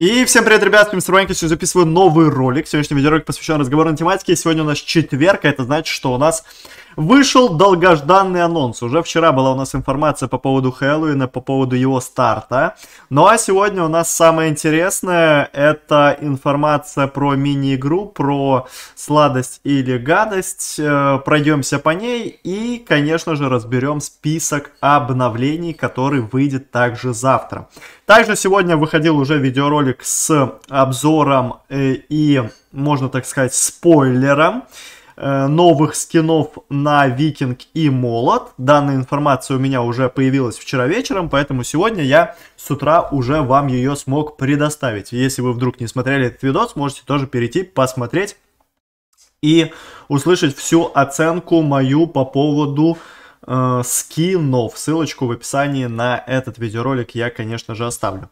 И всем привет, ребят, с вами сегодня записываю новый ролик. Сегодняшний видеоролик посвящен разговорной тематике. Сегодня у нас четверг, а это значит, что у нас Вышел долгожданный анонс. Уже вчера была у нас информация по поводу Хэллоуина, по поводу его старта. Ну а сегодня у нас самое интересное, это информация про мини-игру, про сладость или гадость. Э, пройдемся по ней и, конечно же, разберем список обновлений, который выйдет также завтра. Также сегодня выходил уже видеоролик с обзором э, и, можно так сказать, спойлером. Э, новых скинов на Викинг и Молот. Данная информация у меня уже появилась вчера вечером, поэтому сегодня я с утра уже вам ее смог предоставить. Если вы вдруг не смотрели этот видос, можете тоже перейти, посмотреть и услышать всю оценку мою по поводу э, скинов. Ссылочку в описании на этот видеоролик я, конечно же, оставлю.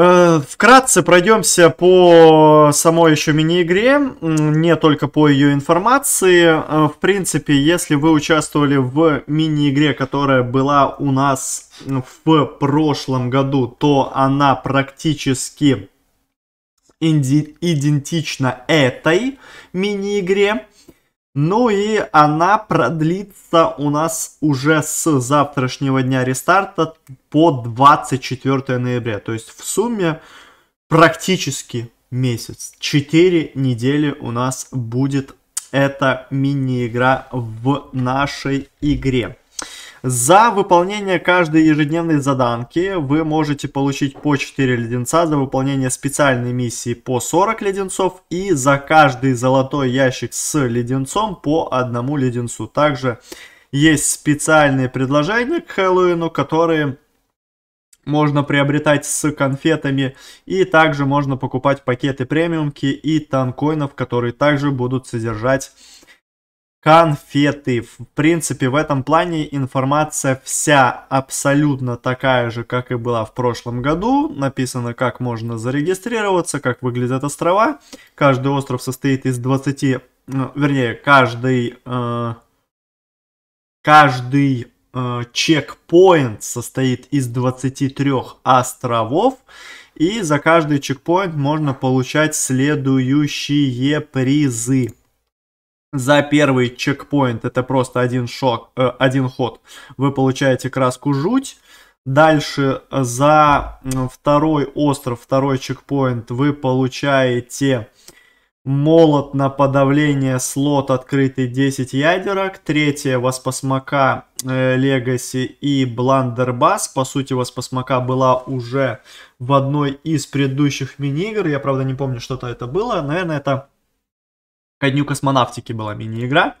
Э, вкратце пройдемся по самой еще мини-игре, не только по ее информации. Э, в принципе, если вы участвовали в мини-игре, которая была у нас в прошлом году, то она практически идентична этой мини-игре. Ну и она продлится у нас уже с завтрашнего дня рестарта по 24 ноября. То есть в сумме практически месяц. 4 недели у нас будет эта мини-игра в нашей игре. За выполнение каждой ежедневной заданки вы можете получить по 4 леденца за выполнение специальной миссии по 40 леденцов и за каждый золотой ящик с леденцом по одному леденцу. Также есть специальные предложения к Хэллоуину, которые можно приобретать с конфетами. И также можно покупать пакеты премиумки и танкоинов, которые также будут содержать конфеты. В принципе, в этом плане информация вся абсолютно такая же, как и была в прошлом году. Написано, как можно зарегистрироваться, как выглядят острова. Каждый остров состоит из 20... Ну, вернее, каждый... Э, каждый э, чекпоинт состоит из 23 островов. И за каждый чекпоинт можно получать следующие призы. За первый чекпоинт это просто один шок, э, один ход. Вы получаете краску жуть. Дальше э, за второй остров, второй чекпоинт вы получаете молот на подавление, слот открытый 10 ядерок, третье Васпасмака Легаси э, и Бландербас. По сути, Васпасмака была уже в одной из предыдущих мини-игр, я правда не помню, что-то это было, наверное, это ко дню космонавтики была мини-игра.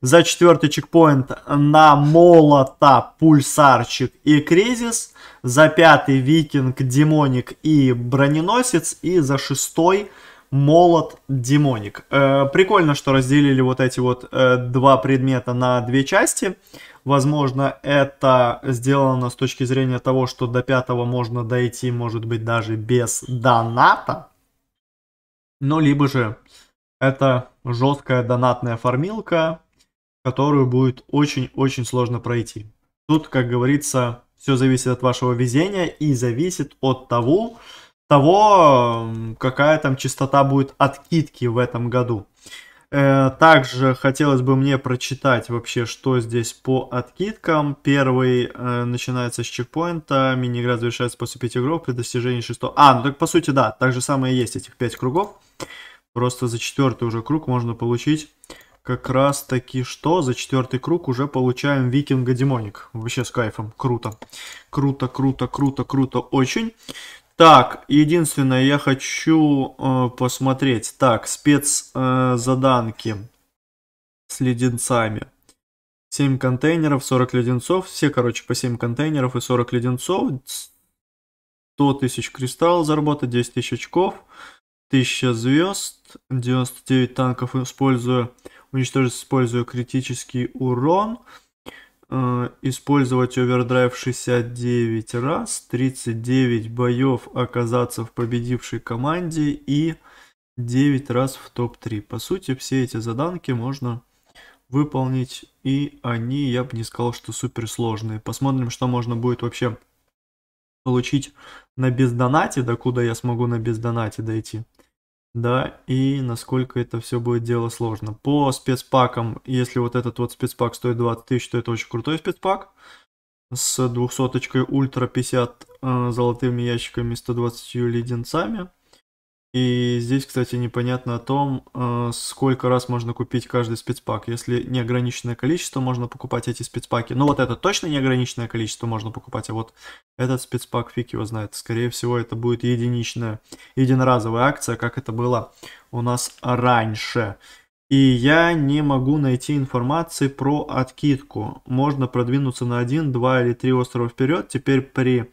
За четвертый чекпоинт на Молота, Пульсарчик и Кризис. За пятый Викинг, Демоник и Броненосец. И за шестой Молот, Демоник. Э, прикольно, что разделили вот эти вот э, два предмета на две части. Возможно, это сделано с точки зрения того, что до пятого можно дойти, может быть, даже без доната. Ну, либо же это жесткая донатная фармилка, которую будет очень-очень сложно пройти. Тут, как говорится, все зависит от вашего везения и зависит от того, того какая там частота будет откидки в этом году. Э, также хотелось бы мне прочитать вообще, что здесь по откидкам. Первый э, начинается с чекпоинта, мини-игра завершается после 5 игров при достижении 6. А, ну так по сути да, так же самое есть этих 5 кругов. Просто за четвертый уже круг можно получить как раз таки что? За четвертый круг уже получаем Викинга Демоник. Вообще с кайфом. Круто. Круто, круто, круто, круто. Очень. Так, единственное, я хочу э, посмотреть. Так, спецзаданки э, с леденцами. 7 контейнеров, 40 леденцов. Все, короче, по 7 контейнеров и 40 леденцов. 100 тысяч кристаллов заработать, 10 тысяч очков. 1000 звезд, 99 танков используя, уничтожить, использую критический урон, э, использовать овердрайв 69 раз, 39 боев оказаться в победившей команде и 9 раз в топ-3. По сути, все эти заданки можно выполнить, и они, я бы не сказал, что супер сложные. Посмотрим, что можно будет вообще получить на бездонате, докуда я смогу на бездонате дойти да, и насколько это все будет дело сложно. По спецпакам, если вот этот вот спецпак стоит 20 тысяч, то это очень крутой спецпак. С 200 ультра 50 э, золотыми ящиками, 120 леденцами. И здесь, кстати, непонятно о том, э, сколько раз можно купить каждый спецпак. Если неограниченное количество, можно покупать эти спецпаки. Ну вот это точно неограниченное количество можно покупать, а вот этот спецпак фиг его знает. Скорее всего, это будет единичная, единоразовая акция, как это было у нас раньше. И я не могу найти информации про откидку. Можно продвинуться на один, два или три острова вперед. Теперь при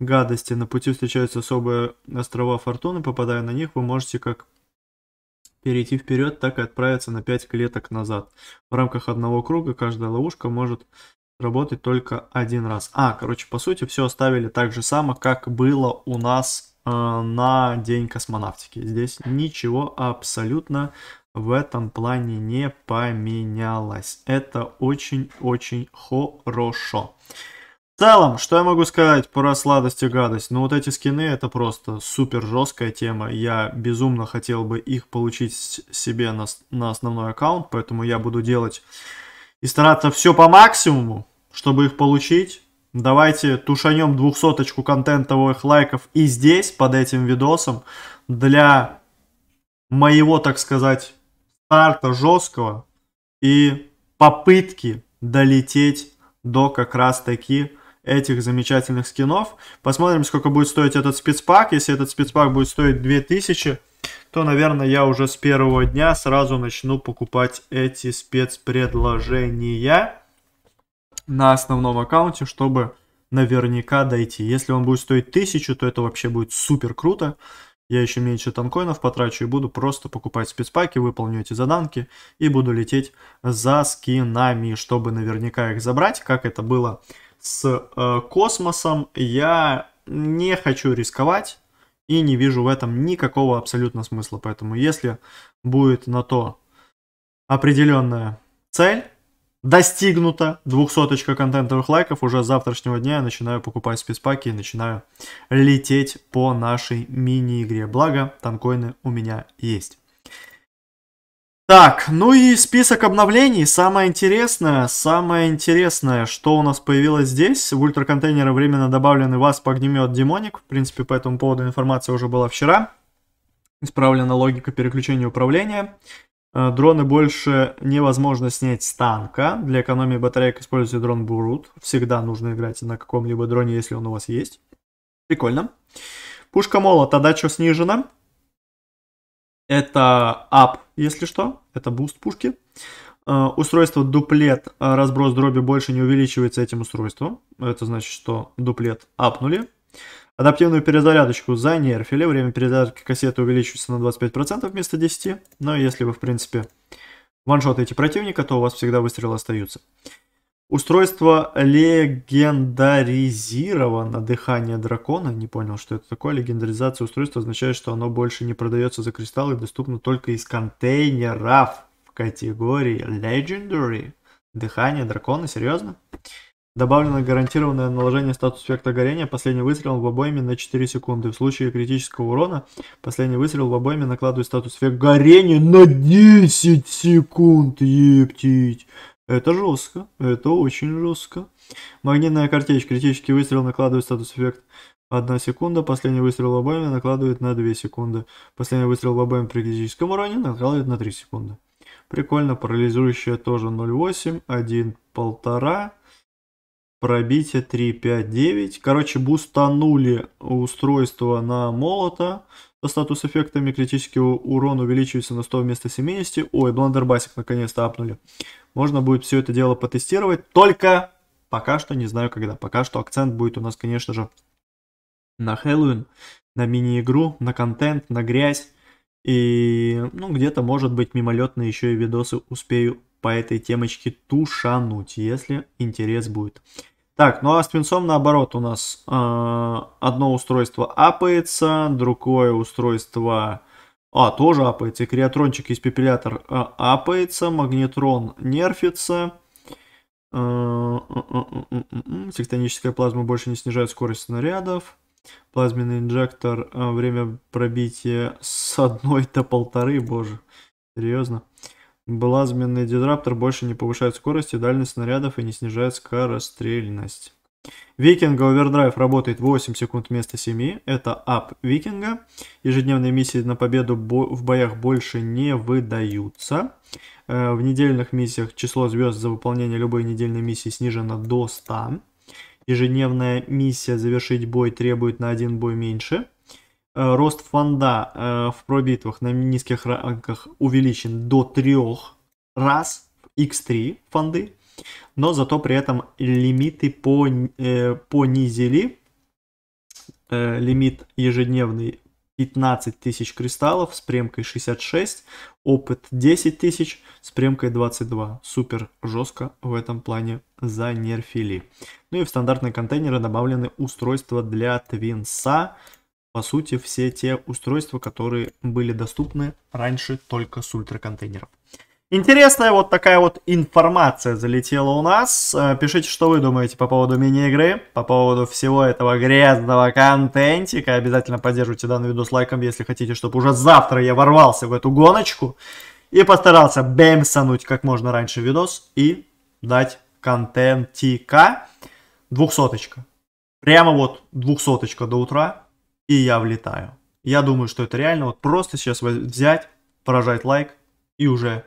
гадости. На пути встречаются особые острова Фортуны. Попадая на них, вы можете как перейти вперед, так и отправиться на 5 клеток назад. В рамках одного круга каждая ловушка может работать только один раз. А, короче, по сути, все оставили так же само, как было у нас э, на День космонавтики. Здесь ничего абсолютно в этом плане не поменялось. Это очень-очень хорошо. В целом, что я могу сказать про сладость и гадость? Ну вот эти скины это просто супер жесткая тема. Я безумно хотел бы их получить себе на, на основной аккаунт, поэтому я буду делать и стараться все по максимуму, чтобы их получить. Давайте тушанем двухсоточку контентовых лайков и здесь, под этим видосом, для моего, так сказать, старта жесткого и попытки долететь до как раз таки этих замечательных скинов. Посмотрим, сколько будет стоить этот спецпак. Если этот спецпак будет стоить 2000, то, наверное, я уже с первого дня сразу начну покупать эти спецпредложения на основном аккаунте, чтобы наверняка дойти. Если он будет стоить 1000, то это вообще будет супер круто. Я еще меньше танкоинов потрачу и буду просто покупать спецпаки, выполню эти заданки и буду лететь за скинами, чтобы наверняка их забрать, как это было с э, космосом я не хочу рисковать и не вижу в этом никакого абсолютно смысла. Поэтому если будет на то определенная цель, достигнута 200 контентовых лайков, уже с завтрашнего дня я начинаю покупать спецпаки и начинаю лететь по нашей мини-игре. Благо, танкоины у меня есть. Так, ну и список обновлений. Самое интересное, самое интересное, что у нас появилось здесь. В ультраконтейнеры временно добавлены ВАСП огнемет Демоник. В принципе, по этому поводу информация уже была вчера. Исправлена логика переключения управления. Э, дроны больше невозможно снять с танка. Для экономии батареек используйте дрон Бурут. Всегда нужно играть на каком-либо дроне, если он у вас есть. Прикольно. Пушка молота, дача снижена. Это ап, если что это буст пушки. А, устройство дуплет, а, разброс дроби больше не увеличивается этим устройством. Это значит, что дуплет апнули. Адаптивную перезарядочку занерфили. Время перезарядки кассеты увеличивается на 25% вместо 10%. Но если вы, в принципе, ваншотаете противника, то у вас всегда выстрелы остаются. Устройство легендаризировано. Дыхание дракона. Не понял, что это такое. Легендаризация устройства означает, что оно больше не продается за кристаллы, доступно только из контейнеров в категории Legendary. Дыхание дракона, серьезно? Добавлено гарантированное наложение статус эффекта горения. Последний выстрел в обойме на 4 секунды. В случае критического урона последний выстрел в обойме накладывает статус эффект горения на 10 секунд. Ептить. Это жестко, это очень жестко. Магнитная картечь, критический выстрел накладывает статус-эффект. Одна секунда, последний выстрел в лобами накладывает на 2 секунды. Последний выстрел в лобами при критическом уроне накладывает на 3 секунды. Прикольно, парализующая тоже 0.8, 1, 1,5, пробитие 3, 5, 9. Короче, бустанули устройство на молота. По статус эффектами критический урон увеличивается на 100 вместо 70. Ой, бландербасик наконец-то апнули. Можно будет все это дело потестировать, только пока что не знаю когда. Пока что акцент будет у нас, конечно же, на Хэллоуин, на мини-игру, на контент, на грязь. И, ну, где-то, может быть, мимолетно еще и видосы успею по этой темочке тушануть, если интерес будет. Так, ну а с пинцом наоборот у нас э, одно устройство апается, другое устройство а, тоже апается. И креатрончик из пепелятор а, апается. Магнетрон нерфится. А, а, Тектоническая плазма больше не снижает скорость снарядов. Плазменный инжектор. Время пробития с одной до полторы. Боже, серьезно. Плазменный дизраптор больше не повышает скорость и дальность снарядов и не снижает скорострельность. Викинга овердрайв работает 8 секунд вместо 7. Это ап Викинга. Ежедневные миссии на победу бо в боях больше не выдаются. Э, в недельных миссиях число звезд за выполнение любой недельной миссии снижено до 100. Ежедневная миссия «Завершить бой» требует на один бой меньше. Э, рост фонда э, в пробитвах на низких ранках увеличен до 3 раз. X3 фонды но зато при этом лимиты по, э, понизили. Э, лимит ежедневный 15 тысяч кристаллов с премкой 66, опыт 10 тысяч с премкой 22. Супер жестко в этом плане занерфили. Ну и в стандартные контейнеры добавлены устройства для твинса. По сути, все те устройства, которые были доступны раньше только с ультраконтейнеров. контейнеров. Интересная вот такая вот информация залетела у нас. Э, пишите, что вы думаете по поводу мини-игры, по поводу всего этого грязного контентика. Обязательно поддерживайте данный видос лайком, если хотите, чтобы уже завтра я ворвался в эту гоночку. И постарался бэмсануть как можно раньше видос и дать контентика двухсоточка. Прямо вот двухсоточка до утра, и я влетаю. Я думаю, что это реально. Вот просто сейчас взять, поражать лайк и уже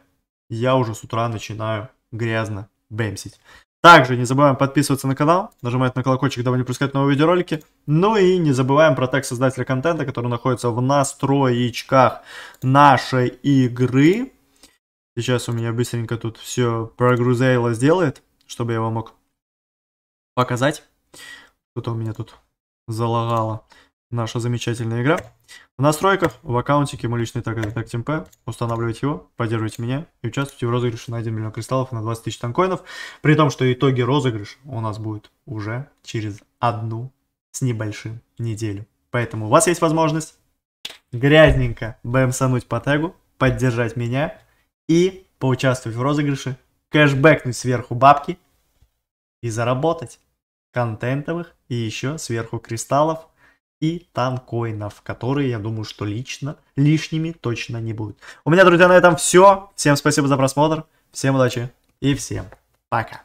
я уже с утра начинаю грязно бэмсить. Также не забываем подписываться на канал, нажимать на колокольчик, дабы не пропускать новые видеоролики. Ну и не забываем про тег создателя контента, который находится в настроечках нашей игры. Сейчас у меня быстренько тут все прогрузейло сделает, чтобы я вам мог показать. Что-то у меня тут залагало наша замечательная игра. В настройках, в аккаунтике мой личный так и так темп. Устанавливайте его, поддерживайте меня и участвуйте в розыгрыше на 1 миллион кристаллов на 20 тысяч танкоинов. При том, что итоги розыгрыша у нас будет уже через одну с небольшим неделю. Поэтому у вас есть возможность грязненько бэмсануть по тегу, поддержать меня и поучаствовать в розыгрыше, кэшбэкнуть сверху бабки и заработать контентовых и еще сверху кристаллов и коинов, которые, я думаю, что лично лишними точно не будут. У меня, друзья, на этом все. Всем спасибо за просмотр, всем удачи и всем пока.